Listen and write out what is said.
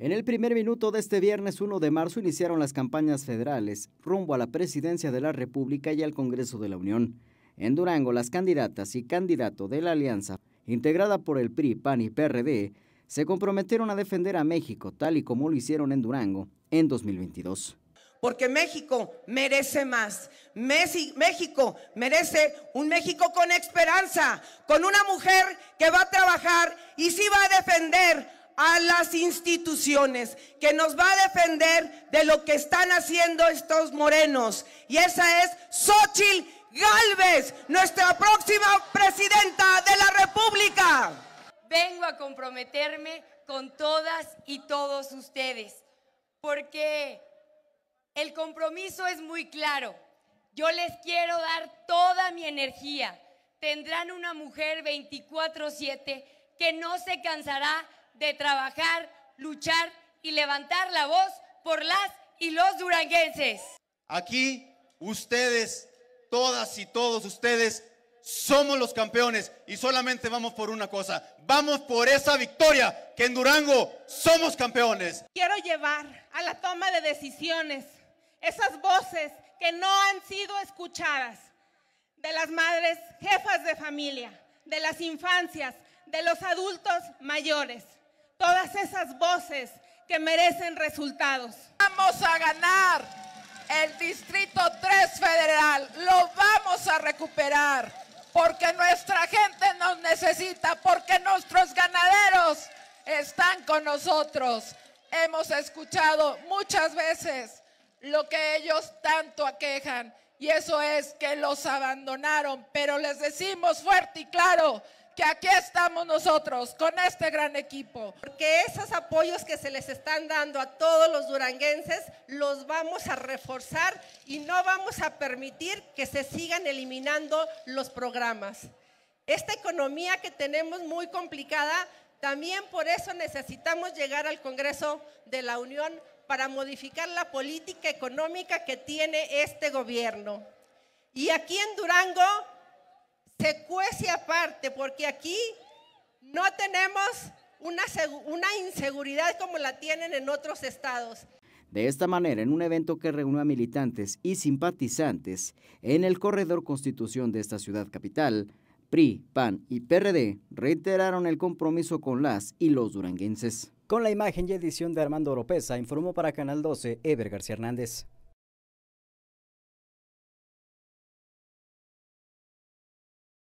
En el primer minuto de este viernes 1 de marzo iniciaron las campañas federales rumbo a la presidencia de la República y al Congreso de la Unión. En Durango, las candidatas y candidato de la alianza, integrada por el PRI, PAN y PRD, se comprometieron a defender a México tal y como lo hicieron en Durango en 2022. Porque México merece más. México merece un México con esperanza, con una mujer que va a trabajar y sí va a defender a las instituciones, que nos va a defender de lo que están haciendo estos morenos. Y esa es Xochitl Gálvez, nuestra próxima presidenta de la República. Vengo a comprometerme con todas y todos ustedes, porque el compromiso es muy claro. Yo les quiero dar toda mi energía. Tendrán una mujer 24/7 que no se cansará de trabajar, luchar y levantar la voz por las y los duranguenses. Aquí ustedes, todas y todos ustedes, somos los campeones y solamente vamos por una cosa, vamos por esa victoria que en Durango somos campeones. Quiero llevar a la toma de decisiones esas voces que no han sido escuchadas de las madres jefas de familia, de las infancias, de los adultos mayores todas esas voces que merecen resultados. Vamos a ganar el Distrito 3 Federal, lo vamos a recuperar, porque nuestra gente nos necesita, porque nuestros ganaderos están con nosotros. Hemos escuchado muchas veces lo que ellos tanto aquejan, y eso es que los abandonaron, pero les decimos fuerte y claro que aquí estamos nosotros con este gran equipo. Porque esos apoyos que se les están dando a todos los duranguenses los vamos a reforzar y no vamos a permitir que se sigan eliminando los programas. Esta economía que tenemos muy complicada, también por eso necesitamos llegar al Congreso de la Unión para modificar la política económica que tiene este gobierno. Y aquí en Durango se cuece aparte, porque aquí no tenemos una, una, inseguridad como la tienen en otros estados. De esta manera, en un evento que reunió a militantes y simpatizantes en el corredor Constitución de esta ciudad capital, PRI, PAN y PRD reiteraron el compromiso con las y los duranguenses. Con la imagen y edición de Armando Oropesa, informó para Canal 12 Ever García Hernández.